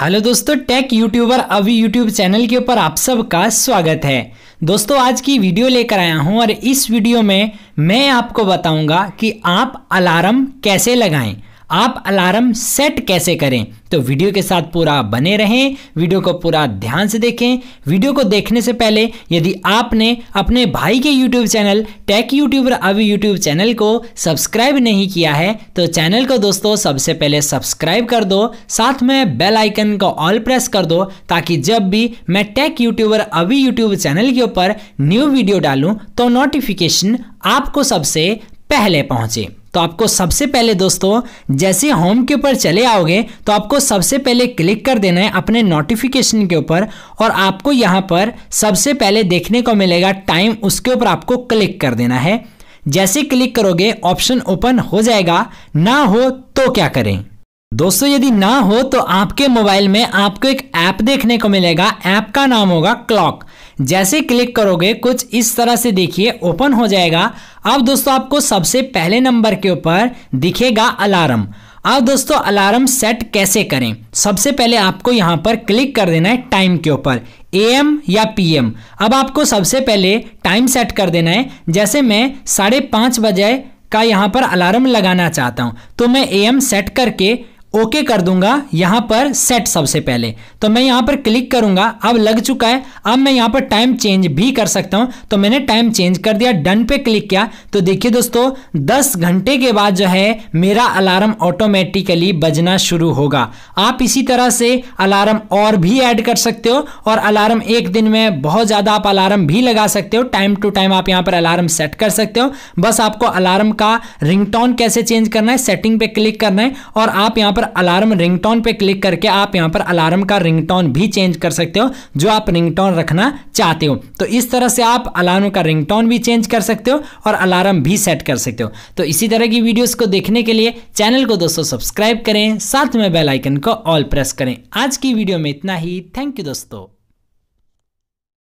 hello दोस्तों tech YouTuber Abhi YouTube channel के ऊपर आप सबका स्वागत है दोस्तों आज की वीडियो लेकर आया हूं और इस वीडियो में मैं आपको बताऊंगा कि आप अलार्म कैसे लगाएं आप अलार्म सेट कैसे करें तो वीडियो के साथ पूरा बने रहें वीडियो को पूरा ध्यान से देखें वीडियो को देखने से पहले यदि आपने अपने भाई के YouTube channel tech YouTuber Abhi YouTube channel को सब्सक्राइब नहीं किया है तो चैनल को दोस्तों सबसे पहले सब्सक्राइब कर दो साथ में बेल आइकन को ऑल प्रेस कर दो ताकि जब भी मैं tech YouTuber Abhi YouTube channel के ऊपर न्यू वीडियो डालूँ तो नोटिफिकेशन आपको सबसे पहले पहुँचे तो आपको सबसे पहले दोस्तों जैसे होम के ऊपर चले आओगे तो आपको सबसे पहले क्लिक कर देना है अपने नोटिफिकेशन के ऊपर और आपको यहाँ पर सबसे पहले देखने को मिलेगा टाइम उसके ऊपर आपको क्लिक कर देना है जैसे क्लिक करोगे ऑप्शन ओपन हो जाएगा ना हो तो क्या करें दोस्तों यदि ना हो तो आपके मोबाइल में आपको एक ऐप देखने को मिलेगा ऐप का नाम होगा क्लॉक जैसे क्लिक करोगे कुछ इस तरह से देखिए ओपन हो जाएगा अब दोस्तों आपको सबसे पहले नंबर के ऊपर दिखेगा अलार्म अब दोस्तों अलार्म सेट कैसे करें सबसे पहले आपको यहाँ पर क्लिक कर देना है टाइम के ऊपर एम या पीएम अब आपको सबसे पहले टाइम सेट कर देना है जैसे मैं साढ़े पाँच बजे का यहाँ पर अलार्म लगाना चाहता हूँ तो मैं एम सेट करके ओके कर दूंगा यहां पर सेट सबसे पहले तो मैं यहां पर क्लिक करूंगा अब लग चुका है अब मैं यहां पर टाइम चेंज भी कर सकता हूं तो मैंने टाइम चेंज कर दिया डन पे क्लिक किया तो देखिए दोस्तों 10 घंटे के बाद जो है मेरा अलार्म ऑटोमेटिकली बजना शुरू होगा आप इसी तरह से अलार्म और भी ऐड कर सकते हो और अलार्म एक दिन में बहुत ज़्यादा आप अलार्म भी लगा सकते हो टाइम टू टाइम आप यहां पर अलार्म सेट कर सकते हो बस आपको अलार्म का रिंगटोन कैसे चेंज करना है सेटिंग पे क्लिक करना है और आप यहां पर अलार्म रिंगटोन पे क्लिक करके आप यहाँ पर अलार्म का रिंगटोन भी चेंज कर सकते हो जो आप रिंगटोन रखना चाहते हो तो इस तरह से आप अलार्म का रिंगटोन भी चेंज कर सकते हो और अलार्म भी सेट कर सकते हो तो इसी तरह की वीडियोस को देखने के लिए चैनल को दोस्तों सब्सक्राइब करें साथ में बेलाइकन को ऑल प्रेस करें आज की वीडियो में इतना ही थैंक यू दोस्तों